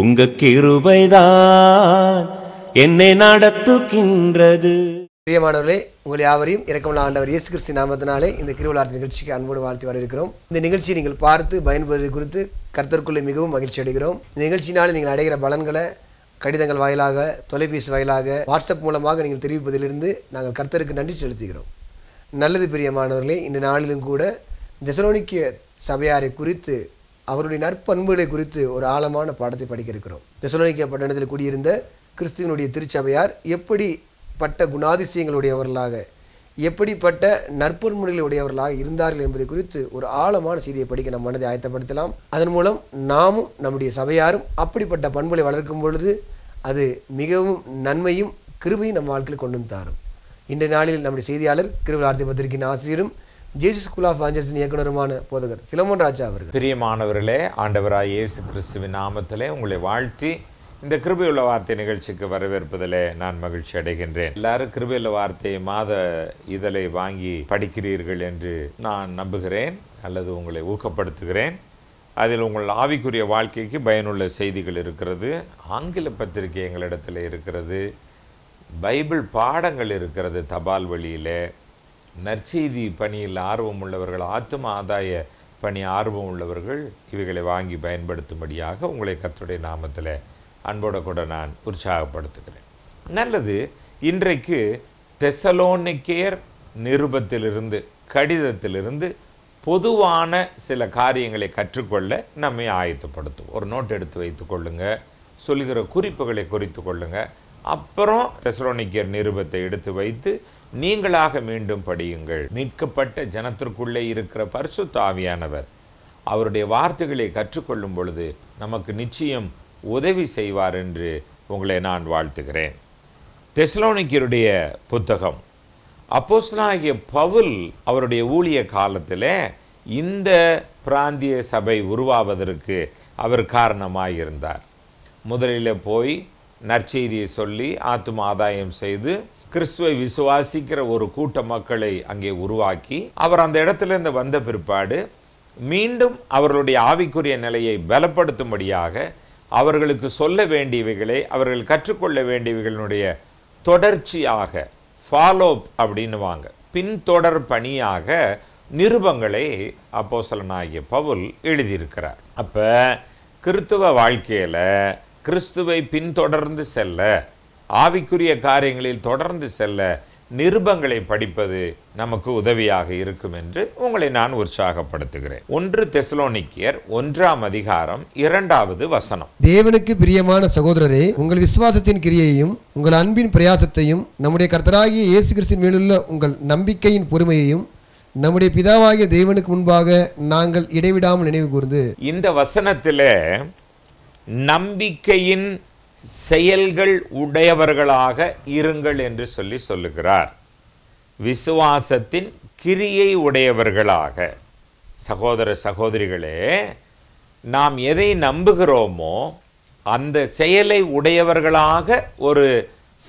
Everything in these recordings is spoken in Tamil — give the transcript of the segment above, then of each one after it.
உங்க கிருபைதான் என்னை நடத்துகின்றது பிரியமானவர்களே உங்கள் யாவரையும் இறக்கமுள்ள ஆண்டவர் இயேசு கிறிஸ்து நாமத்தினாலே இந்த கிருவிழாத்து நிகழ்ச்சிக்கு அன்போடு வாழ்த்து வரவிருக்கிறோம் இந்த நிகழ்ச்சியை நீங்கள் பார்த்து பயன்பெறுவது குறித்து கருத்தற்குள்ளே மிகவும் மகிழ்ச்சி அடைகிறோம் இந்த நிகழ்ச்சினால் நீங்கள் அடைகிற பலன்களை கடிதங்கள் வாயிலாக தொலைபேசி வாயிலாக வாட்ஸ்அப் மூலமாக நீங்கள் தெரிவிப்பதிலிருந்து நாங்கள் கர்த்தருக்கு நன்றி செலுத்துகிறோம் நல்லது பிரியமானவர்களே இந்த நாளிலும் கூட ஜெசலோனிக்கிய சபையாரை குறித்து அவருடைய நற்பண்புகளை குறித்து ஒரு ஆழமான பாடத்தை படிக்க இருக்கிறோம் தெசலோனிக்க பட்டணத்தில் குடியிருந்த கிறிஸ்துவனுடைய திருச்சபையார் எப்படிப்பட்ட குணாதிசயங்களுடையவர்களாக எப்படிப்பட்ட நற்பண்புகளை உடையவர்களாக இருந்தார்கள் என்பதை குறித்து ஒரு ஆழமான செய்தியை படிக்க நம் மனதை ஆயத்தப்படுத்தலாம் அதன் மூலம் நாமும் நம்முடைய சபையாரும் அப்படிப்பட்ட பண்புகளை வளர்க்கும் பொழுது அது மிகவும் நன்மையும் கிருபையும் நம் வாழ்க்கையில் கொண்டு தாரும் இன்றைய நாளில் நம்முடைய செய்தியாளர் கிருவிழார்த்தி பத்திரிகையின் ஆசிரியரும் ஜேசி ஸ்கூல் ஆஃப் ஆஞ்சல்ஸின் இயக்குனருமான போதகர் பிலமோன் ராஜா அவர்கள் மாணவர்களே ஆண்டவராய் இயேசு கிறிஸ்துவின் நாமத்திலே உங்களை வாழ்த்தி இந்த கிருபையுள்ள வார்த்தை நிகழ்ச்சிக்கு வரவேற்பதில் நான் மகிழ்ச்சி அடைகின்றேன் எல்லாரும் கிருபையுள்ள வார்த்தை மாத இதழை வாங்கி படிக்கிறீர்கள் என்று நான் நம்புகிறேன் அல்லது உங்களை ஊக்கப்படுத்துகிறேன் அதில் உங்கள் ஆவிக்குரிய வாழ்க்கைக்கு பயனுள்ள செய்திகள் இருக்கிறது ஆங்கில பத்திரிகை எங்களிடத்தில் இருக்கிறது பைபிள் பாடங்கள் இருக்கிறது தபால் வழியில் நற்செய்தி பணியில் ஆர்வம் உள்ளவர்கள் ஆத்தும ஆதாய பணி ஆர்வம் உள்ளவர்கள் இவைகளை வாங்கி பயன்படுத்தும்படியாக உங்களை கத்துடைய நாமத்தில் அன்போட கூட நான் உற்சாகப்படுத்துகிறேன் நல்லது இன்றைக்கு தெசலோனிக்கேர் நிருபத்திலிருந்து கடிதத்திலிருந்து பொதுவான சில காரியங்களை கற்றுக்கொள்ள நம்மை ஆயத்தப்படுத்தும் ஒரு நோட் எடுத்து வைத்து கொள்ளுங்க சொல்கிற குறிப்புகளை குறித்து கொள்ளுங்க அப்புறம் தெசலோனிக்கேர் நிருபத்தை எடுத்து வைத்து நீங்களாக மீண்டும் படியுங்கள் மீட்கப்பட்ட ஜனத்திற்குள்ளே இருக்கிற பரிசு தாவியானவர் அவருடைய வார்த்தைகளை கற்றுக்கொள்ளும் பொழுது நமக்கு நிச்சயம் உதவி செய்வார் என்று உங்களை நான் வாழ்த்துகிறேன் தெஸ்லோனிக்கருடைய புத்தகம் அப்போஸ்னாகிய பவுல் அவருடைய ஊழிய காலத்தில் இந்த பிராந்திய சபை உருவாவதற்கு அவர் காரணமாக இருந்தார் முதலில் போய் நற்செய்தியை சொல்லி ஆத்தும ஆதாயம் செய்து கிறிஸ்துவை விசுவாசிக்கிற ஒரு கூட்ட மக்களை அங்கே உருவாக்கி அவர் அந்த இடத்துலேருந்து வந்த பிற்பாடு மீண்டும் அவர்களுடைய ஆவிக்குரிய நிலையை பலப்படுத்தும்படியாக அவர்களுக்கு சொல்ல வேண்டியவைகளை அவர்கள் கற்றுக்கொள்ள வேண்டியவைகளினுடைய தொடர்ச்சியாக ஃபாலோப் அப்படின்னு வாங்க பின்தொடர் பணியாக நிருபங்களை அப்போசலனாகிய பவுல் எழுதியிருக்கிறார் அப்போ கிறித்துவ வாழ்க்கையில் கிறிஸ்துவை பின்தொடர்ந்து செல்ல ஆவிக்குரிய காரியங்களில் தொடர்ந்து செல்ல நிருபங்களை படிப்பது நமக்கு உதவியாக இருக்கும் என்று உங்களை நான் உற்சாகப்படுத்துகிறேன் ஒன்று தெசலோனிக்கியர் ஒன்றாம் அதிகாரம் இரண்டாவது வசனம் தேவனுக்கு பிரியமான சகோதரரே உங்கள் விசுவாசத்தின் கிரியையும் உங்கள் அன்பின் பிரயாசத்தையும் நம்முடைய கர்த்தராகிய இயேசு கிறிஸ்தின் மேலுள்ள உங்கள் நம்பிக்கையின் பொறுமையையும் நம்முடைய பிதாவாகிய தேவனுக்கு முன்பாக நாங்கள் இடைவிடாமல் நினைவு கூர்ந்து இந்த வசனத்தில் நம்பிக்கையின் செயல்கள் உடையவர்களாக இருங்கள் என்று சொல்லி சொல்லுகிறார் விசுவாசத்தின் கிரியை உடையவர்களாக சகோதர சகோதரிகளே நாம் எதை நம்புகிறோமோ அந்த செயலை உடையவர்களாக ஒரு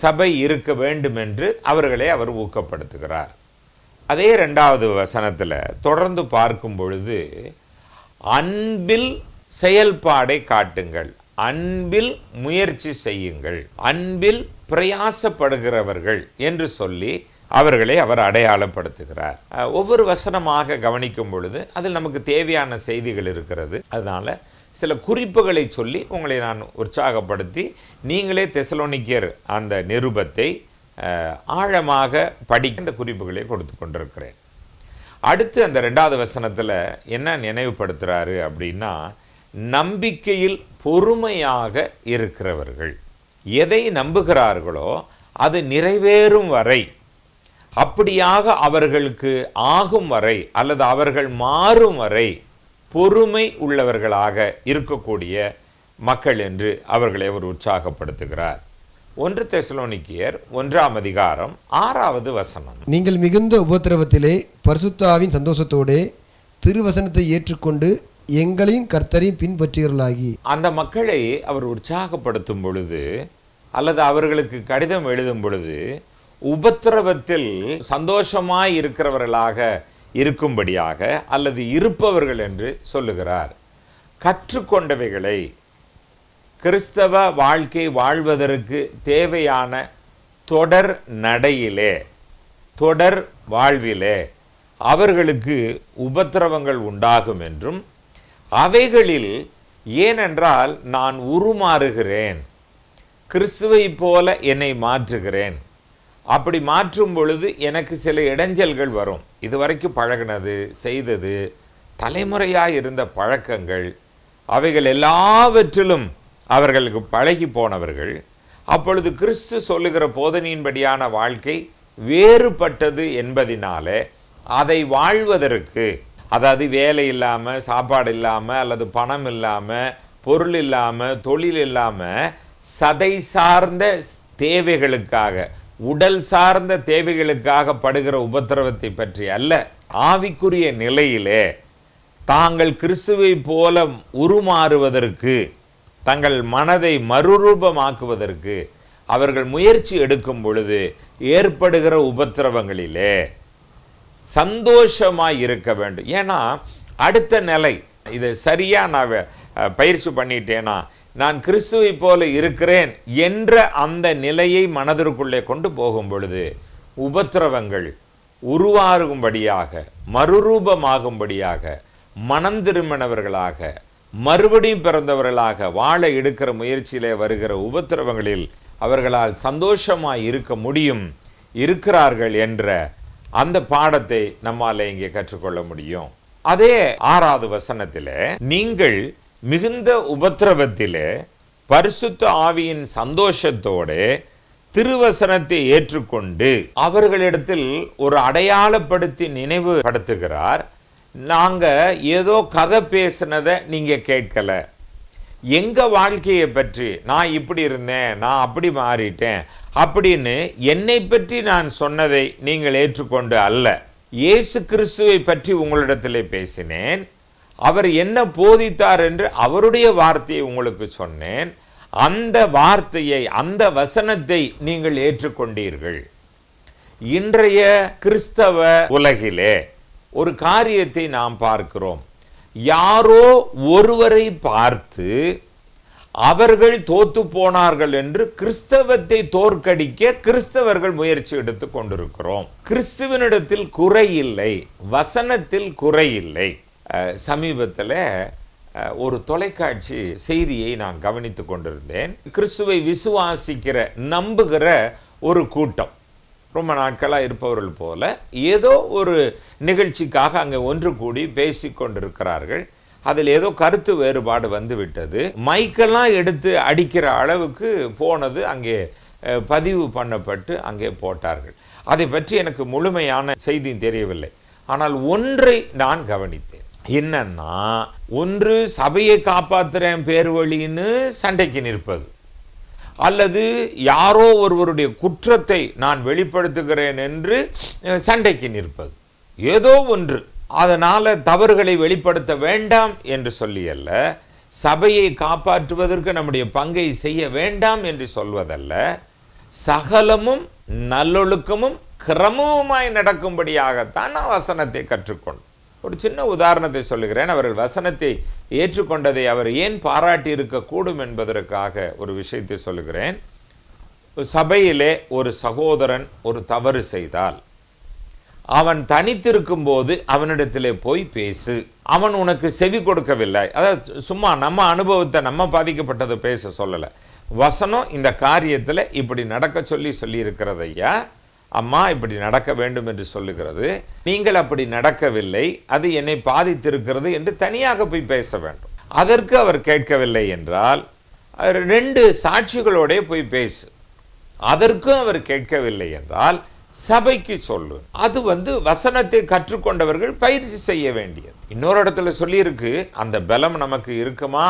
சபை இருக்க வேண்டும் என்று அவர்களை அவர் ஊக்கப்படுத்துகிறார் அதே ரெண்டாவது வசனத்தில் தொடர்ந்து பார்க்கும் பொழுது அன்பில் செயல்பாடை காட்டுங்கள் அன்பில் முயற்சி செய்யுங்கள் அன்பில் பிரயாசப்படுகிறவர்கள் என்று சொல்லி அவர்களை அவர் அடையாளப்படுத்துகிறார் ஒவ்வொரு வசனமாக கவனிக்கும் பொழுது அதில் நமக்கு தேவையான செய்திகள் இருக்கிறது அதனால் சில குறிப்புகளை சொல்லி உங்களை நான் உற்சாகப்படுத்தி நீங்களே தெசலோனிக்கியர் அந்த நிருபத்தை ஆழமாக படிக்க இந்த குறிப்புகளை கொடுத்து கொண்டிருக்கிறேன் அடுத்து அந்த ரெண்டாவது வசனத்தில் என்ன நினைவுபடுத்துகிறாரு அப்படின்னா நம்பிக்கையில் பொறுமையாக இருக்கிறவர்கள் எதை நம்புகிறார்களோ அது நிறைவேறும் வரை அப்படியாக அவர்களுக்கு ஆகும் வரை அல்லது அவர்கள் மாறும் வரை பொறுமை உள்ளவர்களாக இருக்கக்கூடிய மக்கள் என்று அவர்களை அவர் உற்சாகப்படுத்துகிறார் ஒன்று தெசலோனிக்கியர் ஒன்றாம் அதிகாரம் ஆறாவது வசனம் நீங்கள் மிகுந்த உபத்திரவத்திலே பரிசுத்தாவின் சந்தோஷத்தோடே திருவசனத்தை ஏற்றுக்கொண்டு எங்களையும் கர்த்தரையும் பின்பற்றியவர்களாகி அந்த மக்களை அவர் உற்சாகப்படுத்தும் பொழுது அல்லது அவர்களுக்கு கடிதம் எழுதும் பொழுது உபத்திரவத்தில் சந்தோஷமாய் இருக்கிறவர்களாக இருக்கும்படியாக அல்லது இருப்பவர்கள் என்று சொல்லுகிறார் கற்றுக்கொண்டவைகளை கிறிஸ்தவ வாழ்க்கை வாழ்வதற்கு தேவையான தொடர் நடையிலே தொடர் வாழ்விலே அவர்களுக்கு உபத்திரவங்கள் உண்டாகும் என்றும் அவைகளில் ஏனென்றால் நான் உருமாறுகிறேன் கிறிஸ்துவை போல என்னை மாற்றுகிறேன் அப்படி மாற்றும் பொழுது எனக்கு சில இடைஞ்சல்கள் வரும் இதுவரைக்கும் பழகினது செய்தது தலைமுறையாக இருந்த பழக்கங்கள் அவைகள் எல்லாவற்றிலும் அவர்களுக்கு பழகி போனவர்கள் அப்பொழுது கிறிஸ்து சொல்லுகிற போதனையின்படியான வாழ்க்கை வேறுபட்டது என்பதினால அதை வாழ்வதற்கு அதாவது வேலை இல்லாமல் சாப்பாடு இல்லாமல் அல்லது பணம் இல்லாமல் பொருள் இல்லாமல் தொழில் இல்லாமல் சதை சார்ந்த தேவைகளுக்காக உடல் சார்ந்த தேவைகளுக்காக படுகிற உபத்திரவத்தை பற்றி அல்ல ஆவிக்குரிய நிலையிலே தாங்கள் கிறிஸ்துவை போல உருமாறுவதற்கு தங்கள் மனதை மறுரூபமாக்குவதற்கு அவர்கள் முயற்சி எடுக்கும் பொழுது ஏற்படுகிற உபத்திரவங்களிலே சந்தோஷமாக இருக்க வேண்டும் ஏன்னா அடுத்த நிலை இது சரியாக நான் பயிற்சி பண்ணிட்டேனா நான் கிறிஸ்துவை போல இருக்கிறேன் என்ற அந்த நிலையை மனதிற்குள்ளே கொண்டு போகும் பொழுது உபத்திரவங்கள் உருவாகும்படியாக மறுரூபமாகும்படியாக மனம் மறுபடியும் பிறந்தவர்களாக வாழ எடுக்கிற முயற்சியிலே வருகிற உபத்திரவங்களில் அவர்களால் சந்தோஷமாக இருக்க முடியும் இருக்கிறார்கள் என்ற அந்த பாடத்தை நம்மால் இங்கே கற்றுக்கொள்ள முடியும் அதே ஆறாவது வசனத்தில் நீங்கள் மிகுந்த உபத்திரவத்தில் பரிசுத்த ஆவியின் சந்தோஷத்தோட திருவசனத்தை ஏற்றுக்கொண்டு அவர்களிடத்தில் ஒரு அடையாளப்படுத்தி நினைவு படுத்துகிறார் நாங்கள் ஏதோ கதை பேசினதை நீங்கள் கேட்கல எங்கள் வாழ்க்கையை பற்றி நான் இப்படி இருந்தேன் நான் அப்படி மாறிட்டேன் அப்படின்னு என்னை பற்றி நான் சொன்னதை நீங்கள் ஏற்றுக்கொண்டு அல்ல இயேசு கிறிஸ்துவை பற்றி உங்களிடத்திலே பேசினேன் அவர் என்ன போதித்தார் என்று அவருடைய வார்த்தையை உங்களுக்கு சொன்னேன் அந்த வார்த்தையை அந்த வசனத்தை நீங்கள் ஏற்றுக்கொண்டீர்கள் இன்றைய கிறிஸ்தவ உலகிலே ஒரு காரியத்தை நாம் பார்க்கிறோம் யாரோ ஒருவரை பார்த்து அவர்கள் தோத்து போனார்கள் என்று கிறிஸ்தவத்தை தோற்கடிக்க கிறிஸ்தவர்கள் முயற்சி எடுத்து கொண்டிருக்கிறோம் கிறிஸ்துவனிடத்தில் குறை இல்லை வசனத்தில் குறை இல்லை சமீபத்தில் ஒரு தொலைக்காட்சி செய்தியை நான் கவனித்து கொண்டிருந்தேன் கிறிஸ்துவை விசுவாசிக்கிற நம்புகிற ஒரு கூட்டம் ரொம்ப நாட்களாக இருப்பவர்கள் போல ஏதோ ஒரு நிகழ்ச்சிக்காக அங்கே ஒன்று கூடி பேசி கொண்டிருக்கிறார்கள் அதில் ஏதோ கருத்து வேறுபாடு வந்துவிட்டது மைக்கெல்லாம் எடுத்து அடிக்கிற அளவுக்கு போனது அங்கே பதிவு பண்ணப்பட்டு அங்கே போட்டார்கள் அதை பற்றி எனக்கு முழுமையான செய்தி தெரியவில்லை ஆனால் ஒன்றை நான் கவனித்தேன் என்னன்னா ஒன்று சபையை காப்பாற்றுறேன் பேர் வழின்னு சண்டைக்கு நிற்பது அல்லது யாரோ ஒருவருடைய குற்றத்தை நான் வெளிப்படுத்துகிறேன் என்று சண்டைக்கு நிற்பது ஏதோ ஒன்று அதனால் தவறுகளை வெளிப்படுத்த வேண்டாம் என்று சொல்லியல்ல சபையை காப்பாற்றுவதற்கு நம்முடைய பங்கை செய்ய வேண்டாம் என்று சொல்வதல்ல சகலமும் நல்லொழுக்கமும் கிரமமுமாய் நடக்கும்படியாகத்தான் நான் வசனத்தை கற்றுக்கொண்டு ஒரு சின்ன உதாரணத்தை சொல்லுகிறேன் அவர்கள் வசனத்தை ஏற்றுக்கொண்டதை அவர் ஏன் பாராட்டி இருக்கக்கூடும் என்பதற்காக ஒரு விஷயத்தை சொல்லுகிறேன் சபையிலே ஒரு சகோதரன் ஒரு தவறு செய்தால் அவன் தனித்திருக்கும் போது அவனிடத்திலே போய் பேசு அவன் உனக்கு செவி கொடுக்கவில்லை அதாவது சும்மா நம்ம அனுபவத்தை நம்ம பாதிக்கப்பட்டதை பேச சொல்லலை வசனம் இந்த காரியத்தில் இப்படி நடக்க சொல்லி சொல்லியிருக்கிறது ஐயா அம்மா இப்படி நடக்க வேண்டும் என்று சொல்லுகிறது நீங்கள் அப்படி நடக்கவில்லை அது என்னை பாதித்திருக்கிறது என்று தனியாக போய் பேச வேண்டும் அதற்கு அவர் கேட்கவில்லை என்றால் ரெண்டு சாட்சிகளோடே போய் பேசு அதற்கும் அவர் கேட்கவில்லை என்றால் சபைக்கு சொல்லு அது வந்து வசனத்தை கற்றுக்கொண்டவர்கள் பயிற்சி செய்ய வேண்டியது இன்னொரு இடத்துல சொல்லியிருக்கு அந்த பலம் நமக்கு இருக்குமா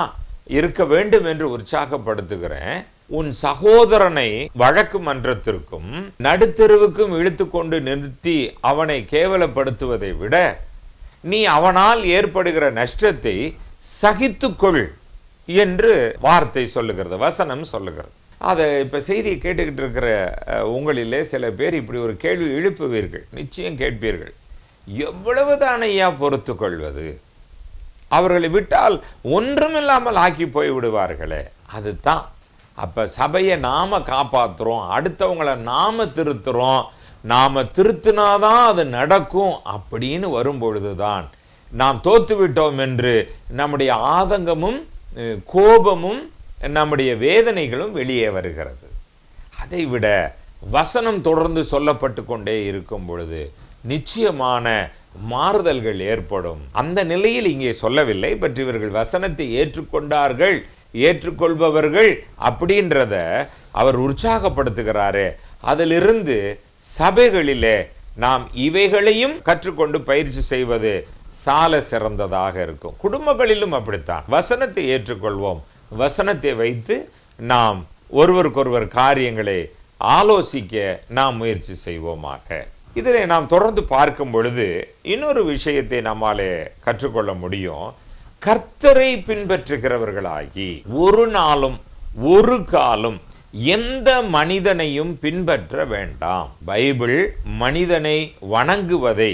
இருக்க வேண்டும் என்று உற்சாகப்படுத்துகிறேன் உன் சகோதரனை வழக்கு மன்றத்திற்கும் நடுத்தெருவுக்கும் இழுத்து கொண்டு நிறுத்தி அவனை கேவலப்படுத்துவதை விட நீ அவனால் ஏற்படுகிற நஷ்டத்தை சகித்துக்கொள் என்று வார்த்தை சொல்லுகிறது வசனம் சொல்லுகிறது அதை இப்போ செய்தியை கேட்டுக்கிட்டு இருக்கிற உங்களிலே சில பேர் இப்படி ஒரு கேள்வி எழுப்புவீர்கள் நிச்சயம் கேட்பீர்கள் எவ்வளவு தான் ஐயா பொறுத்து கொள்வது அவர்களை விட்டால் ஒன்றுமில்லாமல் ஆக்கி போய் விடுவார்களே அதுதான் அப்போ சபையை நாம் காப்பாற்றுறோம் அடுத்தவங்களை நாம் திருத்துறோம் நாம் திருத்தினாதான் அது நடக்கும் அப்படின்னு வரும்பொழுது தான் நாம் தோத்துவிட்டோம் என்று நம்முடைய ஆதங்கமும் கோபமும் நம்முடைய வேதனைகளும் வெளியே வருகிறது அதைவிட வசனம் தொடர்ந்து சொல்லப்பட்டு கொண்டே இருக்கும் பொழுது நிச்சயமான மாறுதல்கள் ஏற்படும் அந்த நிலையில் இங்கே சொல்லவில்லை பற்றி இவர்கள் வசனத்தை ஏற்றுக்கொண்டார்கள் ஏற்றுக்கொள்பவர்கள் அப்படின்றத அவர் உற்சாகப்படுத்துகிறாரு அதிலிருந்து சபைகளிலே நாம் இவைகளையும் கற்றுக்கொண்டு பயிற்சி செய்வது சால சிறந்ததாக இருக்கும் குடும்பங்களிலும் அப்படித்தான் வசனத்தை ஏற்றுக்கொள்வோம் வசனத்தை வைத்து நாம் ஒருவருக்கொருவர் காரியங்களை ஆலோசிக்க நாம் முயற்சி செய்வோமாக இதில் நாம் தொடர்ந்து பார்க்கும் பொழுது இன்னொரு விஷயத்தை நம்மாலே கற்றுக்கொள்ள முடியும் கர்த்தரை பின்பற்றுகிறவர்களாகி ஒரு நாளும் ஒரு காலும் எந்த மனிதனையும் பின்பற்ற வேண்டாம் பைபிள் மனிதனை வணங்குவதை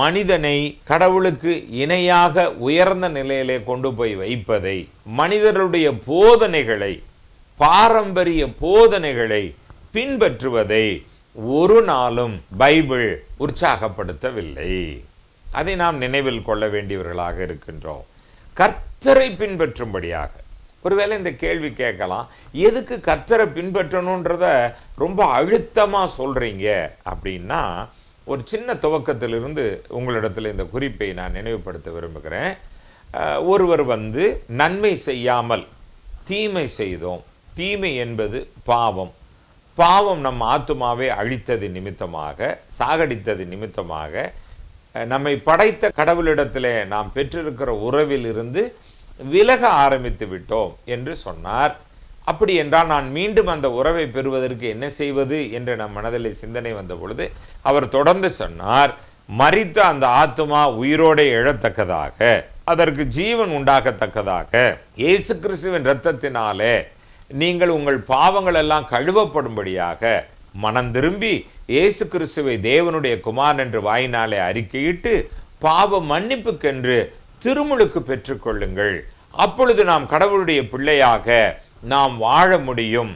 மனிதனை கடவுளுக்கு இணையாக உயர்ந்த நிலையிலே கொண்டு போய் வைப்பதை மனிதர்களுடைய போதனைகளை பாரம்பரிய போதனைகளை பின்பற்றுவதை ஒரு நாளும் பைபிள் உற்சாகப்படுத்தவில்லை அதை நாம் நினைவில் கொள்ள வேண்டியவர்களாக இருக்கின்றோம் கர்த்தரை பின்பற்றும்படியாக ஒருவேளை இந்த கேள்வி கேட்கலாம் எதுக்கு கர்த்தரை பின்பற்றணுன்றத ரொம்ப அழுத்தமாக சொல்கிறீங்க அப்படின்னா ஒரு சின்ன துவக்கத்திலிருந்து உங்களிடத்தில் இந்த குறிப்பை நான் நினைவுபடுத்த விரும்புகிறேன் ஒருவர் வந்து நன்மை செய்யாமல் தீமை செய்தோம் தீமை என்பது பாவம் பாவம் நம் ஆத்துமாவை அழித்தது நிமித்தமாக சாகடித்தது நிமித்தமாக நம்மை படைத்த கடவுளிடத்திலே நாம் பெற்றிருக்கிற உறவிலிருந்து விலக ஆரம்பித்து விட்டோம் என்று சொன்னார் அப்படி என்றால் நான் மீண்டும் அந்த உறவை பெறுவதற்கு என்ன செய்வது என்று நம் மனதில் சிந்தனை வந்த பொழுது அவர் தொடர்ந்து சொன்னார் மறித்த அந்த ஆத்மா உயிரோடு எழத்தக்கதாக அதற்கு ஜீவன் உண்டாகத்தக்கதாக இயேசு கிறிஸ்துவின் இரத்தத்தினாலே நீங்கள் உங்கள் பாவங்கள் எல்லாம் கழுவப்படும்படியாக மனம் திரும்பி இயேசு கிறிஸ்துவை தேவனுடைய குமார் என்று வாயினாலே அறிக்கையிட்டு பாவ மன்னிப்புக்கென்று திருமுழுக்கு பெற்றுக்கொள்ளுங்கள் அப்பொழுது நாம் கடவுளுடைய பிள்ளையாக நாம் வாழ முடியும்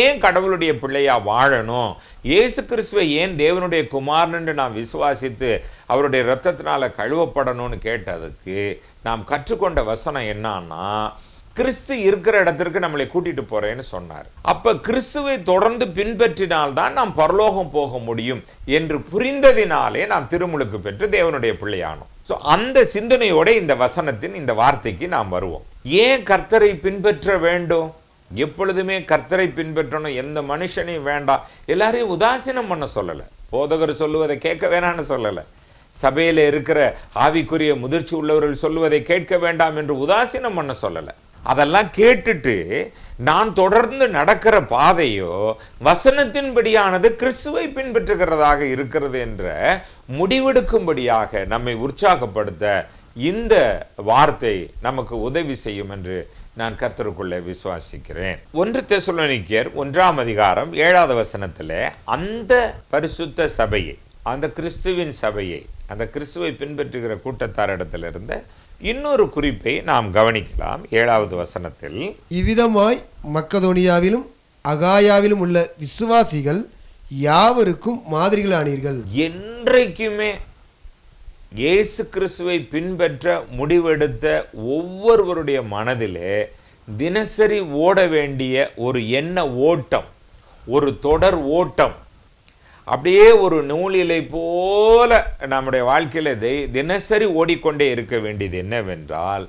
ஏன் கடவுளுடைய பிள்ளையா வாழணும் இயேசு கிறிஸ்துவை ஏன் தேவனுடைய குமாரன்னு நாம் விசுவாசித்து அவருடைய ரத்தத்தினால் கழுவப்படணும்னு கேட்டதுக்கு நாம் கற்றுக்கொண்ட வசனம் என்னான்னா கிறிஸ்து இருக்கிற இடத்திற்கு நம்மளை கூட்டிட்டு போறேன்னு சொன்னார் அப்ப கிறிஸ்துவை தொடர்ந்து பின்பற்றினால்தான் நாம் பரலோகம் போக முடியும் என்று புரிந்ததினாலே நாம் திருமுழுக்கு பெற்று தேவனுடைய பிள்ளையானோம் ஸோ அந்த சிந்தனையோட இந்த வசனத்தின் இந்த வார்த்தைக்கு நாம் வருவோம் ஏன் கர்த்தரை பின்பற்ற வேண்டும் எப்பொழுதுமே கர்த்தரை பின்பற்றணும் எந்த மனுஷனையும் வேண்டாம் எல்லாரையும் உதாசீனம் பண்ண சொல்லலை போதகர் சொல்லுவதை கேட்க வேணான்னு சொல்லலை சபையில் இருக்கிற ஆவிக்குரிய முதிர்ச்சி உள்ளவர்கள் சொல்லுவதை கேட்க வேண்டாம் என்று உதாசீனம் பண்ண சொல்லலை அதெல்லாம் கேட்டுட்டு நான் தொடர்ந்து நடக்கிற பாதையோ வசனத்தின்படியானது கிறிஸ்துவை பின்பற்றுகிறதாக இருக்கிறது என்ற முடிவெடுக்கும்படியாக நம்மை உற்சாகப்படுத்த இந்த வார்த்தை நமக்கு உதவி செய்யும் என்று நான் கத்தருக்குள்ளே விசுவாசிக்கிறேன் ஒன்று தெசுலனிக்கியர் ஒன்றாம் அதிகாரம் ஏழாவது வசனத்தில் அந்த பரிசுத்த சபையை அந்த கிறிஸ்துவின் சபையை அந்த கிறிஸ்துவை பின்பற்றுகிற கூட்டத்தாரிடத்திலிருந்து இன்னொரு குறிப்பை நாம் கவனிக்கலாம் ஏழாவது வசனத்தில் இவ்விதமாய் மக்கதோனியாவிலும் அகாயாவிலும் உள்ள விசுவாசிகள் யாவருக்கும் மாதிரிகளானீர்கள் என்றைக்குமே இயேசு கிறிஸ்துவை பின்பற்ற முடிவெடுத்த ஒவ்வொருவருடைய மனதிலே தினசரி ஓட வேண்டிய ஒரு எண்ண ஓட்டம் ஒரு தொடர் ஓட்டம் அப்படியே ஒரு நூலிலை போல நம்முடைய வாழ்க்கையில் தினசரி ஓடிக்கொண்டே இருக்க வேண்டியது என்னவென்றால்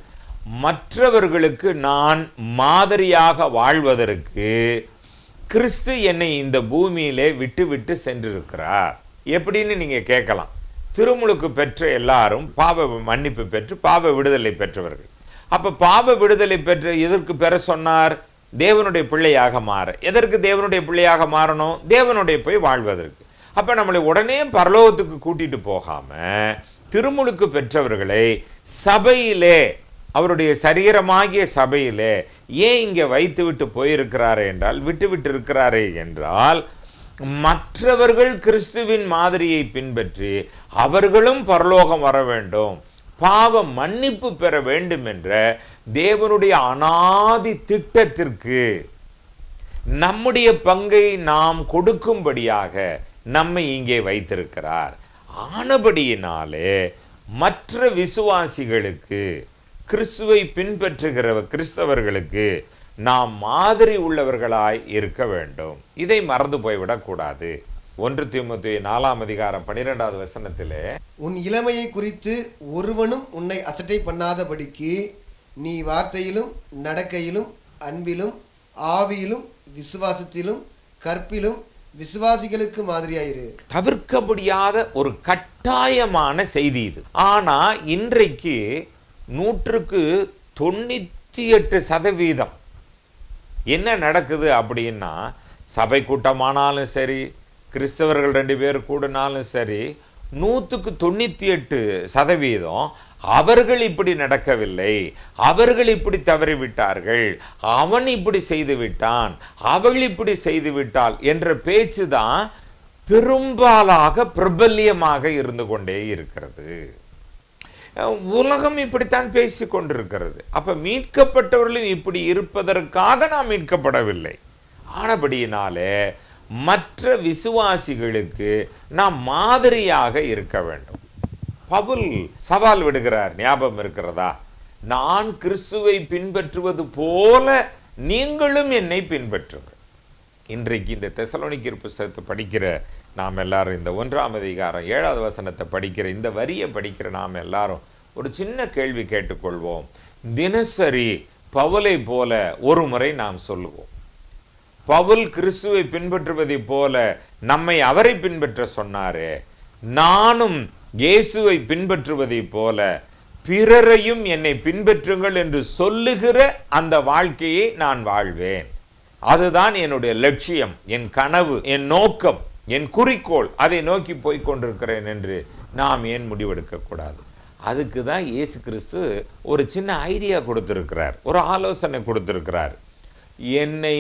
மற்றவர்களுக்கு நான் மாதிரியாக வாழ்வதற்கு கிறிஸ்து என்னை இந்த பூமியிலே விட்டு விட்டு சென்றிருக்கிறார் எப்படின்னு நீங்கள் கேட்கலாம் திருமுழுக்கு பெற்ற எல்லாரும் பாவ மன்னிப்பு பெற்று பாவ விடுதலை பெற்றவர்கள் அப்போ பாவ விடுதலை பெற்று எதற்கு பெற சொன்னார் தேவனுடைய பிள்ளையாக மாற எதற்கு தேவனுடைய பிள்ளையாக மாறணும் தேவனுடைய போய் வாழ்வதற்கு அப்போ நம்மளை உடனே பரலோகத்துக்கு கூட்டிகிட்டு போகாமல் திருமுழுக்கு பெற்றவர்களை சபையிலே அவருடைய சரீரமாகிய சபையிலே ஏன் இங்கே வைத்து விட்டு போயிருக்கிறாரே என்றால் விட்டு விட்டு இருக்கிறாரே என்றால் மற்றவர்கள் கிறிஸ்துவின் மாதிரியை பின்பற்றி அவர்களும் பரலோகம் வர வேண்டும் பாவ மன்னிப்பு பெற வேண்டும் என்ற தேவனுடைய அனாதி திட்டத்திற்கு நம்முடைய பங்கை நாம் கொடுக்கும்படியாக நம்மை இங்கே வைத்திருக்கிறார் ஆனபடியினாலே மற்ற விசுவாசிகளுக்கு கிறிஸ்துவை பின்பற்றுகிற கிறிஸ்தவர்களுக்கு நாம் மாதிரி உள்ளவர்களாய் இருக்க வேண்டும் இதை மறந்து போய்விடக்கூடாது ஒன்று திமுத்தி நாலாம் அதிகாரம் பனிரெண்டாவது வசனத்திலே உன் இளமையை குறித்து ஒருவனும் உன்னை அசட்டை பண்ணாதபடிக்கு நீ வார்த்தையிலும் நடக்கையிலும் அன்பிலும் ஆவியிலும் விசுவாசத்திலும் கற்பிலும் விசுவாசிகளுக்கு மாதிரியாயிரு தவிர்க்க முடியாத ஒரு கட்டாயமான செய்தி இது ஆனா இன்றைக்கு நூற்றுக்கு தொண்ணூத்தி எட்டு சதவீதம் என்ன நடக்குது அப்படின்னா சபை கூட்டமானாலும் சரி கிறிஸ்தவர்கள் ரெண்டு பேர் கூடினாலும் சரி நூற்றுக்கு தொண்ணூற்றி எட்டு சதவீதம் அவர்கள் இப்படி நடக்கவில்லை அவர்கள் இப்படி தவறிவிட்டார்கள் அவன் இப்படி செய்து விட்டான் அவள் இப்படி செய்து விட்டாள் என்ற பேச்சு தான் பெரும்பாலாக பிரபல்யமாக இருந்து கொண்டே இருக்கிறது உலகம் இப்படித்தான் பேசி கொண்டிருக்கிறது அப்போ மீட்கப்பட்டவர்களும் இப்படி இருப்பதற்காக நாம் மீட்கப்படவில்லை ஆனபடியினாலே மற்ற விசுவாசிகளுக்கு நாம் மாதிரியாக இருக்க வேண்டும் பவுல் சவால் விடுகிறார் ஞாபகம் இருக்கிறதா நான் கிறிஸ்துவை பின்பற்றுவது போல நீங்களும் என்னை பின்பற்றுங்கள் இன்றைக்கு இந்த தெசலோனிக்கிற புஸ்தகத்தை படிக்கிற நாம் எல்லாரும் இந்த ஒன்றாம் அதிகாரம் ஏழாவது வசனத்தை படிக்கிற இந்த வரியை படிக்கிற நாம் எல்லாரும் ஒரு சின்ன கேள்வி கேட்டுக்கொள்வோம் தினசரி பவுலை போல ஒரு முறை நாம் சொல்லுவோம் பவுல் கிறிஸ்துவை பின்பற்றுவதை போல நம்மை அவரை பின்பற்ற சொன்னாரே நானும் இயேசுவை பின்பற்றுவதை போல பிறரையும் என்னை பின்பற்றுங்கள் என்று சொல்லுகிற அந்த வாழ்க்கையை நான் வாழ்வேன் அதுதான் என்னுடைய லட்சியம் என் கனவு என் நோக்கம் என் குறிக்கோள் அதை நோக்கி போய் கொண்டிருக்கிறேன் என்று நாம் ஏன் முடிவெடுக்கக்கூடாது அதுக்கு தான் இயேசு கிறிஸ்து ஒரு சின்ன ஐடியா கொடுத்துருக்கிறார் ஒரு ஆலோசனை கொடுத்துருக்கிறார் என்னை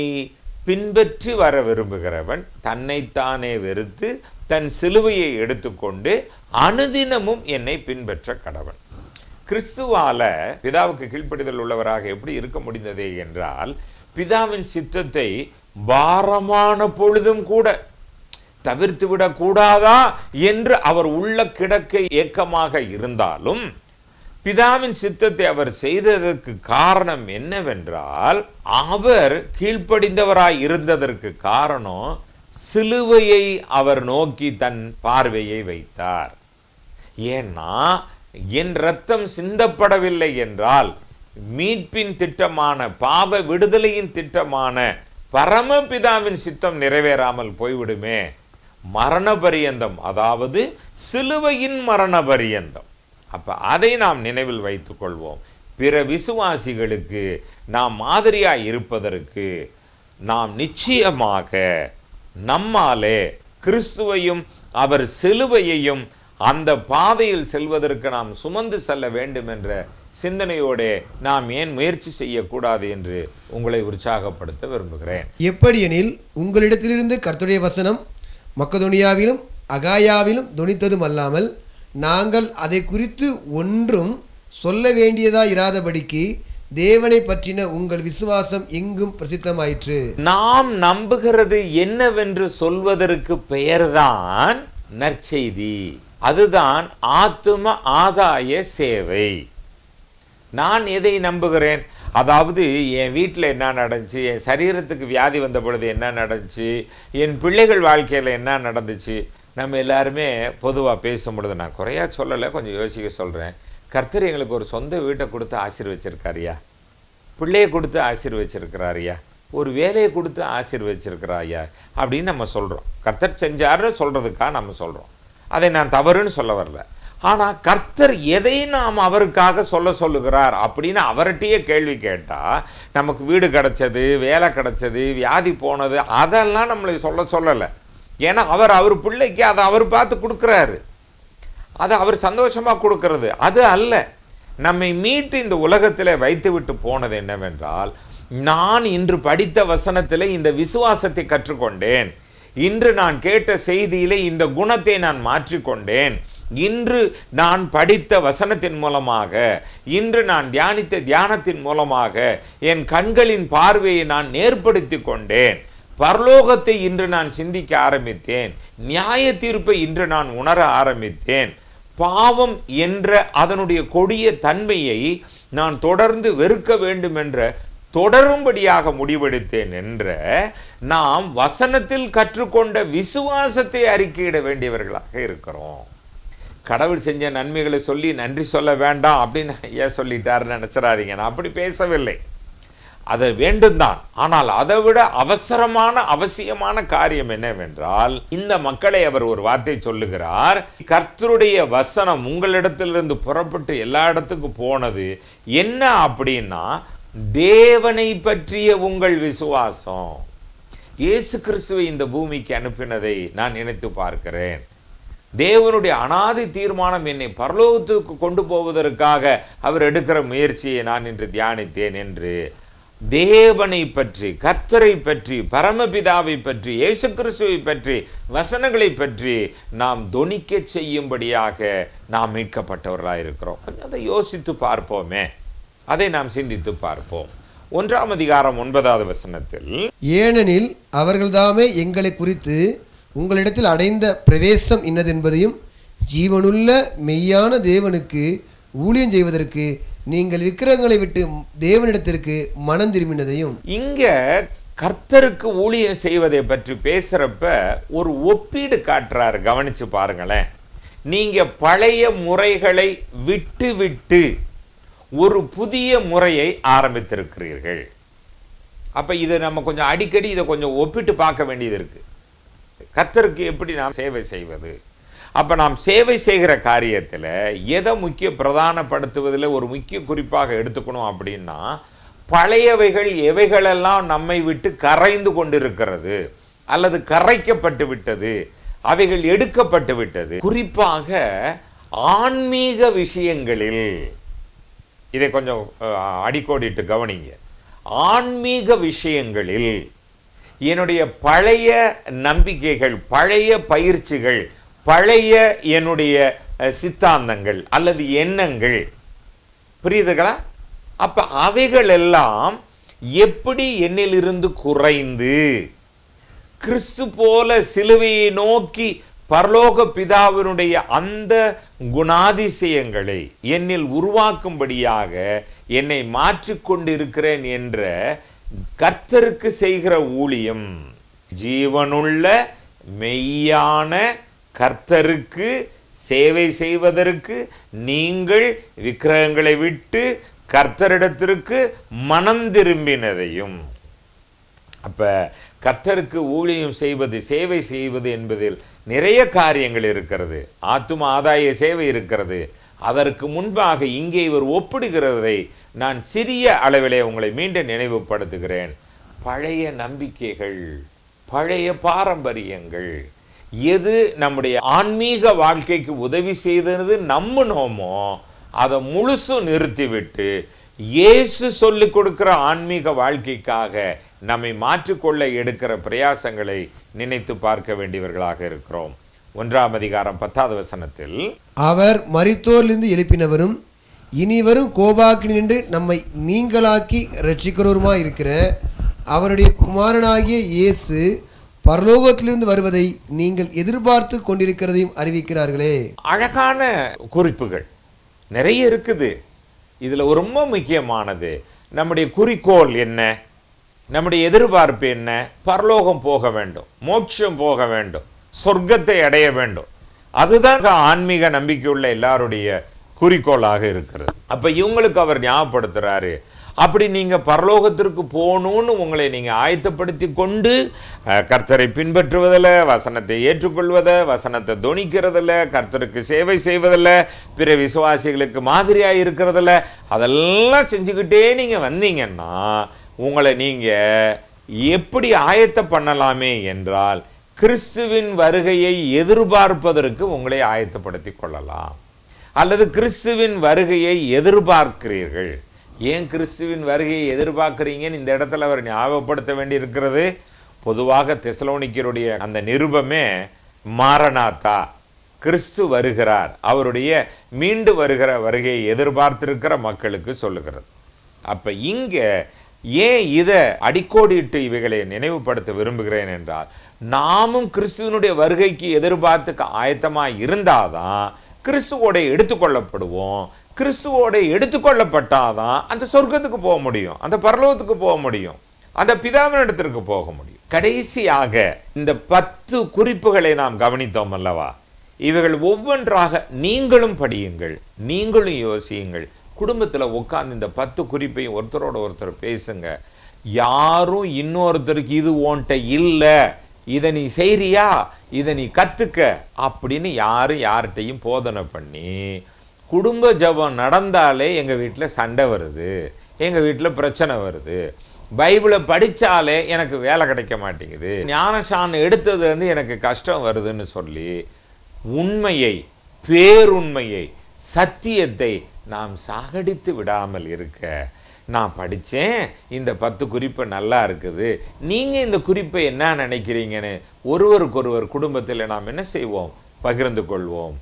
பின்பற்றி வர விரும்புகிறவன் தன்னைத்தானே வெறுத்து தன் சிலுவையை எடுத்துக்கொண்டு அனுதினமும் என்னை பின்பற்ற கடவன் கிறிஸ்துவால பிதாவுக்கு கீழ்ப்படிதல் உள்ளவராக எப்படி இருக்க முடிந்ததே என்றால் பிதாவின் சித்தத்தை பாரமான பொழுதும் கூட தவிர்த்து விடக்கூடாதா என்று அவர் உள்ள கிடக்க ஏக்கமாக இருந்தாலும் பிதாவின் சித்தத்தை அவர் செய்ததற்கு காரணம் என்னவென்றால் அவர் கீழ்ப்படிந்தவராய் இருந்ததற்கு காரணம் சிலுவையை அவர் நோக்கி தன் பார்வையை வைத்தார் ஏன்னா என் ரத்தம் சிந்தப்படவில்லை என்றால் மீட்பின் திட்டமான பாவ விடுதலையின் திட்டமான பரமபிதாவின் சித்தம் நிறைவேறாமல் போய்விடுமே மரணபரியந்தம் அதாவது சிலுவையின் மரணபரியந்தம் அப்போ அதை நாம் நினைவில் வைத்து கொள்வோம் பிற விசுவாசிகளுக்கு நாம் மாதிரியாக இருப்பதற்கு நாம் நிச்சயமாக நம்மாலே கிறிஸ்துவையும் அவர் சிலுவையையும் அந்த பாதையில் செல்வதற்கு நாம் சுமந்து செல்ல வேண்டும் என்ற சிந்தனையோடு நாம் ஏன் முயற்சி செய்யக்கூடாது என்று உங்களை உற்சாகப்படுத்த விரும்புகிறேன் எப்படியெனில் உங்களிடத்திலிருந்து கர்த்துடைய வசனம் மக்கதுனியாவிலும் அகாயாவிலும் துணித்ததும் அல்லாமல் நாங்கள் அதை குறித்து ஒன்றும் சொல்ல வேண்டியதா இராதபடிக்கு தேவனை பற்றின உங்கள் விசுவாசம் எங்கும் பிரசித்தமாயிற்று நாம் நம்புகிறது என்னவென்று சொல்வதற்கு பெயர்தான் நற்செய்தி அதுதான் ஆத்தும ஆதாய சேவை நான் எதை நம்புகிறேன் அதாவது என் வீட்டில் என்ன நடந்துச்சு என் சரீரத்துக்கு வியாதி வந்த பொழுது என்ன நடந்துச்சு என் பிள்ளைகள் வாழ்க்கையில் என்ன நடந்துச்சு நம்ம எல்லாருமே பொதுவாக பேசும் பொழுது நான் குறையா சொல்லலை கொஞ்சம் யோசிக்க சொல்கிறேன் கர்த்தர் எங்களுக்கு ஒரு சொந்த வீட்டை கொடுத்து ஆசீர்வச்சிருக்காருயா பிள்ளையை கொடுத்து ஆசீர்வச்சிருக்கிறாரியா ஒரு வேலையை கொடுத்து ஆசீர்வச்சிருக்கிறாயா அப்படின்னு நம்ம சொல்கிறோம் கர்த்தர் செஞ்சாருன்னு சொல்கிறதுக்காக நம்ம சொல்கிறோம் அதை நான் தவறுன்னு சொல்ல வரல ஆனால் கர்த்தர் எதை நாம் அவருக்காக சொல்ல சொல்லுகிறார் அப்படின்னு அவர்கிட்டயே கேள்வி கேட்டால் நமக்கு வீடு கிடச்சது வேலை கிடச்சது வியாதி போனது அதெல்லாம் நம்மளை சொல்ல சொல்லலை ஏன்னா அவர் அவர் பிள்ளைக்கு அதை அவர் பார்த்து கொடுக்குறாரு அதை அவர் சந்தோஷமாக கொடுக்கறது அது அல்ல நம்மை மீட்டு இந்த உலகத்தில் வைத்துவிட்டு போனது என்னவென்றால் நான் இன்று படித்த வசனத்தில் இந்த விசுவாசத்தை கற்றுக்கொண்டேன் இன்று நான் கேட்ட செய்தியிலே இந்த குணத்தை நான் மாற்றிக்கொண்டேன் இன்று நான் படித்த வசனத்தின் மூலமாக இன்று நான் தியானித்த தியானத்தின் மூலமாக என் கண்களின் பார்வையை நான் நேர்படுத்தி கொண்டேன் பரலோகத்தை இன்று நான் சிந்திக்க ஆரம்பித்தேன் நியாய தீர்ப்பை இன்று நான் உணர ஆரம்பித்தேன் பாவம் என்ற அதனுடைய கொடிய தன்மையை நான் தொடர்ந்து வெறுக்க வேண்டும் என்ற தொடரும்படியாக முடிவெடுத்தேன் என்ற நாம் வசனத்தில் கற்றுக்கொண்ட விசுவாசத்தை அறிக்கையிட வேண்டியவர்களாக இருக்கிறோம் கடவுள் செஞ்ச நன்மைகளை சொல்லி நன்றி சொல்ல வேண்டாம் அப்படின்னு ஐயா சொல்லிட்டாருன்னு நினச்சிடாதீங்க நான் அப்படி பேசவில்லை அது வேண்டும் தான் ஆனால் அதை விட அவசரமான அவசியமான காரியம் என்னவென்றால் இந்த மக்களை அவர் ஒரு வார்த்தை சொல்லுகிறார் கர்த்தருடைய வசனம் உங்களிடத்திலிருந்து புறப்பட்டு எல்லா இடத்துக்கும் போனது என்ன அப்படின்னா தேவனை பற்றிய உங்கள் விசுவாசம் இயேசு கிறிஸ்துவை இந்த பூமிக்கு அனுப்பினதை நான் நினைத்து பார்க்கிறேன் தேவனுடைய அனாதி தீர்மானம் என்னை பரலோகத்துக்கு கொண்டு போவதற்காக அவர் எடுக்கிற முயற்சியை நான் இன்று தியானித்தேன் என்று தேவனை பற்றி கர்த்தரை பற்றி பரமபிதாவை பற்றி இயேசு கிறிஸ்துவை பற்றி வசனங்களை பற்றி நாம் துணிக்க செய்யும்படியாக நாம் மீட்கப்பட்டவர்களாக இருக்கிறோம் அதை யோசித்து பார்ப்போமே அதை நாம் சிந்தித்து பார்ப்போம் ஒன்றாம் அதிகாரம் ஒன்பதாவது வசனத்தில் ஏனெனில் அவர்கள்தாமே எங்களை குறித்து உங்களிடத்தில் அடைந்த பிரவேசம் இன்னதென்பதையும் ஜீவனுள்ள மெய்யான தேவனுக்கு ஊழியம் செய்வதற்கு நீங்கள் விக்கிரகங்களை விட்டு தேவனிடத்திற்கு மனம் திரும்பினதையும் இங்க கர்த்தருக்கு ஊழியம் செய்வதை பற்றி பேசுகிறப்ப ஒரு ஒப்பீடு காட்டுறாரு கவனிச்சு பாருங்களேன் நீங்கள் பழைய முறைகளை விட்டு விட்டு ஒரு புதிய முறையை ஆரம்பித்திருக்கிறீர்கள் அப்போ இதை நம்ம கொஞ்சம் அடிக்கடி இதை கொஞ்சம் ஒப்பிட்டு பார்க்க வேண்டியது இருக்குது கத்தருக்கு எப்படி நாம் சேவை செய்வது அப்போ நாம் சேவை செய்கிற காரியத்தில் எதை முக்கிய பிரதானப்படுத்துவதில் ஒரு முக்கிய குறிப்பாக எடுத்துக்கணும் அப்படின்னா பழையவைகள் எவைகளெல்லாம் நம்மை விட்டு கரைந்து கொண்டிருக்கிறது அல்லது கரைக்கப்பட்டு விட்டது அவைகள் எடுக்கப்பட்டு விட்டது குறிப்பாக ஆன்மீக விஷயங்களில் இதை கொஞ்சம் அடிக்கோடிட்டு கவனிங்க ஆன்மீக விஷயங்களில் என்னுடைய பழைய நம்பிக்கைகள் பழைய பயிற்சிகள் பழைய என்னுடைய சித்தாந்தங்கள் அல்லது எண்ணங்கள் புரியுதுங்களா அப்போ அவைகள் எல்லாம் எப்படி என்னிலிருந்து குறைந்து கிறிஸ்து போல சிலுவையை நோக்கி பரலோக பிதாவினுடைய அந்த குணாதிசயங்களை என்னில் உருவாக்கும்படியாக என்னை மாற்றிக்கொண்டிருக்கிறேன் என்ற கர்த்தருக்கு செய்கிற ஊழியம் ஜீவனுள்ள மெய்யான கர்த்தருக்கு சேவை செய்வதற்கு நீங்கள் விக்கிரகங்களை விட்டு கர்த்தரிடத்திற்கு மனம் திரும்பினதையும் அப்போ கர்த்தருக்கு ஊழியம் செய்வது சேவை செய்வது என்பதில் நிறைய காரியங்கள் இருக்கிறது ஆத்தும ஆதாய சேவை இருக்கிறது அதற்கு முன்பாக இங்கே இவர் ஒப்பிடுகிறதை நான் சிறிய அளவிலே உங்களை மீண்டும் நினைவுபடுத்துகிறேன் பழைய நம்பிக்கைகள் பழைய பாரம்பரியங்கள் எது நம்முடைய ஆன்மீக வாழ்க்கைக்கு உதவி செய்தது நம்பினோமோ அதை முழுசும் நிறுத்திவிட்டு இயேசு சொல்லிக் கொடுக்கிற ஆன்மீக வாழ்க்கைக்காக நம்மை மாற்றிக்கொள்ள எடுக்கிற பிரயாசங்களை நினைத்து பார்க்க வேண்டியவர்களாக இருக்கிறோம் ஒன்றாம் அதிகாரம் பத்தாவது வசனத்தில் அவர் மறித்தோரிலிருந்து எழுப்பினவரும் இனி வரும் கோபாக்கினி நின்று நம்மை நீங்களாக்கி ரட்சிக்கிறவருமா இருக்கிற அவருடைய குமாரனாகிய இயேசு பரலோகத்திலிருந்து வருவதை நீங்கள் எதிர்பார்த்து கொண்டிருக்கிறதையும் அறிவிக்கிறார்களே அழகான குறிப்புகள் நிறைய இருக்குது இதில் ரொம்ப முக்கியமானது நம்முடைய குறிக்கோள் என்ன நம்முடைய எதிர்பார்ப்பு என்ன பரலோகம் போக வேண்டும் மோட்சம் போக வேண்டும் சொர்க்கத்தை அடைய வேண்டும் அதுதான் ஆன்மீக நம்பிக்கையுள்ள எல்லாருடைய குறிக்கோளாக இருக்கிறது அப்போ இவங்களுக்கு அவர் ஞாபகப்படுத்துகிறாரு அப்படி நீங்கள் பரலோகத்திற்கு போகணும்னு உங்களை நீங்கள் ஆயத்தப்படுத்தி கொண்டு கர்த்தரை பின்பற்றுவதில் வசனத்தை ஏற்றுக்கொள்வத வசனத்தை துணிக்கிறதில் கர்த்தருக்கு சேவை செய்வதில் பிற விசுவாசிகளுக்கு மாதிரியாக இருக்கிறதில் அதெல்லாம் செஞ்சுக்கிட்டே நீங்கள் வந்தீங்கன்னா உங்களை நீங்கள் எப்படி ஆயத்த பண்ணலாமே என்றால் கிறிஸ்துவின் வருகையை எதிர்பார்ப்பதற்கு உங்களை ஆயத்தப்படுத்தி கொள்ளலாம் அல்லது கிறிஸ்துவின் வருகையை எதிர்பார்க்கிறீர்கள் ஏன் கிறிஸ்துவின் வருகையை எதிர்பார்க்குறீங்கன்னு இந்த இடத்துல அவர் ஞாபகப்படுத்த வேண்டியிருக்கிறது பொதுவாக தெசலோனிக்கருடைய அந்த நிருபமே மாரநாத்தா கிறிஸ்து வருகிறார் அவருடைய மீண்டு வருகிற வருகையை எதிர்பார்த்திருக்கிற மக்களுக்கு சொல்லுகிறது அப்போ இங்கே ஏன் இதை அடிக்கோடிட்டு இவைகளை நினைவுபடுத்த விரும்புகிறேன் என்றால் நாமும் கிறிஸ்துவனுடைய வருகைக்கு எதிர்பார்த்துக்க ஆயத்தமாக இருந்தாதான் கிறிஸ்துவோட எடுத்துக்கொள்ளப்படுவோம் கிறிஸ்துவோட எடுத்துக்கொள்ளப்பட்டாதான் அந்த சொர்க்கத்துக்கு போக முடியும் அந்த பரலோகத்துக்கு போக முடியும் அந்த பிதாவின் இடத்திற்கு போக முடியும் கடைசியாக இந்த பத்து குறிப்புகளை நாம் கவனித்தோம் அல்லவா இவைகள் ஒவ்வொன்றாக நீங்களும் படியுங்கள் நீங்களும் யோசியுங்கள் குடும்பத்தில் உட்கார்ந்து இந்த பத்து குறிப்பையும் ஒருத்தரோட ஒருத்தர் பேசுங்க யாரும் இன்னொருத்தருக்கு இது ஓன்ட்ட இல்லை இதை நீ செய்கிறியா இதை நீ கற்றுக்க அப்படின்னு யாரும் யார்கிட்டையும் போதனை பண்ணி குடும்ப ஜபம் நடந்தாலே எங்கள் வீட்டில் சண்டை வருது எங்கள் வீட்டில் பிரச்சனை வருது பைபிளை படித்தாலே எனக்கு வேலை கிடைக்க மாட்டேங்குது ஞானசான் எடுத்தது வந்து எனக்கு கஷ்டம் வருதுன்னு சொல்லி உண்மையை பேருண்மையை சத்தியத்தை நாம் சாகடித்து விடாமல் இருக்க நான் படித்தேன் இந்த பத்து குறிப்பு நல்லா இருக்குது நீங்கள் இந்த குறிப்பை என்ன நினைக்கிறீங்கன்னு ஒருவருக்கொருவர் குடும்பத்தில் நாம் என்ன செய்வோம் பகிர்ந்து கொள்வோம்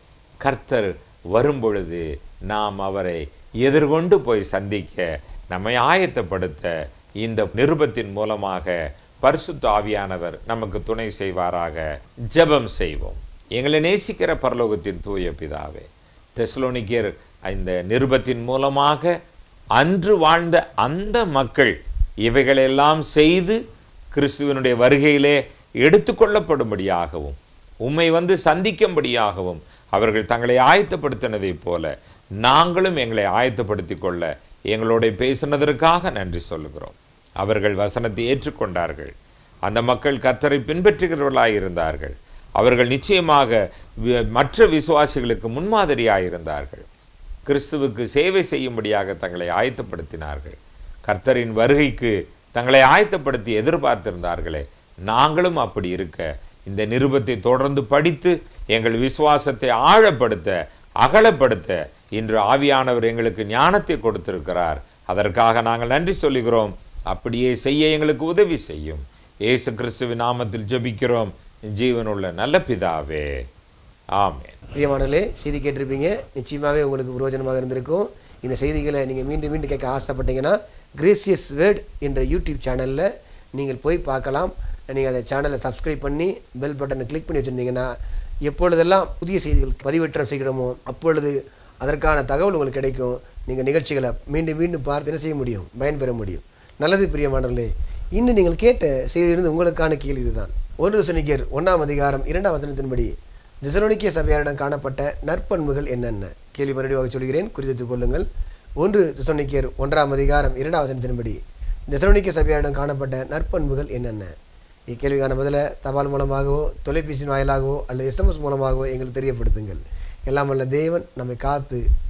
கர்த்தர் வரும்பொழுது நாம் அவரை எதிர்கொண்டு போய் சந்திக்க நம்மை ஆயத்தப்படுத்த இந்த நிருபத்தின் மூலமாக பரிசுத்த ஆவியானவர் நமக்கு துணை செய்வாராக ஜெபம் செய்வோம் எங்களை நேசிக்கிற பரலோகத்தின் தூய பிதாவே தெஸ்லோனிக்கர் இந்த நிருபத்தின் மூலமாக அன்று வாழ்ந்த அந்த மக்கள் இவைகளெல்லாம் செய்து கிறிஸ்துவனுடைய வருகையிலே எடுத்துக்கொள்ளப்படும்படியாகவும் உம்மை வந்து சந்திக்கும்படியாகவும் அவர்கள் தங்களை ஆயத்தப்படுத்தினதைப் போல நாங்களும் எங்களை ஆயத்தப்படுத்தி கொள்ள எங்களோட பேசினதற்காக நன்றி சொல்லுகிறோம் அவர்கள் வசனத்தை ஏற்றுக்கொண்டார்கள் அந்த மக்கள் கத்தரை பின்பற்றுகிறவர்களாக இருந்தார்கள் அவர்கள் நிச்சயமாக மற்ற விசுவாசிகளுக்கு முன்மாதிரியாக இருந்தார்கள் கிறிஸ்துவுக்கு சேவை செய்யும்படியாக தங்களை ஆயத்தப்படுத்தினார்கள் கர்த்தரின் வருகைக்கு தங்களை ஆயத்தப்படுத்தி எதிர்பார்த்திருந்தார்களே நாங்களும் அப்படி இருக்க இந்த நிருபத்தை தொடர்ந்து படித்து எங்கள் விசுவாசத்தை ஆழப்படுத்த அகலப்படுத்த இன்று ஆவியானவர் எங்களுக்கு ஞானத்தை கொடுத்திருக்கிறார் அதற்காக நாங்கள் நன்றி சொல்லுகிறோம் அப்படியே செய்ய எங்களுக்கு உதவி செய்யும் ஏசு கிறிஸ்துவின் நாமத்தில் ஜபிக்கிறோம் ஜீவனுள்ள நல்ல பிதாவே ஆமே பிரியமானவர்களே செய்தி கேட்டிருப்பீங்க நிச்சயமாகவே உங்களுக்கு பிரயோஜனமாக இருந்திருக்கும் இந்த செய்திகளை நீங்கள் மீண்டும் மீண்டும் கேட்க ஆசைப்பட்டீங்கன்னா கிரேசியஸ் வேர்ட் என்ற யூடியூப் சேனலில் நீங்கள் போய் பார்க்கலாம் நீங்கள் அந்த சேனலை சப்ஸ்கிரைப் பண்ணி பெல் பட்டனை கிளிக் பண்ணி வச்சுருந்தீங்கன்னா எப்பொழுதெல்லாம் புதிய செய்திகள் பதிவேற்றம் செய்கிறோமோ அப்பொழுது அதற்கான தகவல் உங்களுக்கு கிடைக்கும் நீங்கள் நிகழ்ச்சிகளை மீண்டும் மீண்டும் பார்த்து என்ன செய்ய முடியும் பயன்பெற முடியும் நல்லது பிரியமானவர்களே இன்னும் நீங்கள் கேட்ட செய்தியிலிருந்து உங்களுக்கான கேள்வி இதுதான் ஒரு சனிக்கர் ஒன்றாம் அதிகாரம் இரண்டாம் வசனத்தின்படி திசலோனிக்கிய சபையாரிடம் காணப்பட்ட நற்பண்புகள் என்னென்ன கேள்வி மறுபடியாக சொல்கிறேன் குறித்து கொள்ளுங்கள் ஒன்று திசோனிக்கியர் ஒன்றாம் அதிகாரம் இரண்டாம் வசனத்தின்படி திசலோனிக்கிய சபையாரிடம் காணப்பட்ட நற்பண்புகள் என்னென்ன இக்கேள்விக்கான பதில தபால் மூலமாகவோ தொலைபேசியின் வாயிலாகவோ அல்லது எஸ்எம்எஸ் மூலமாகவோ எங்களுக்கு தெரியப்படுத்துங்கள் எல்லாம் வல்ல தேவன் நம்மை காத்து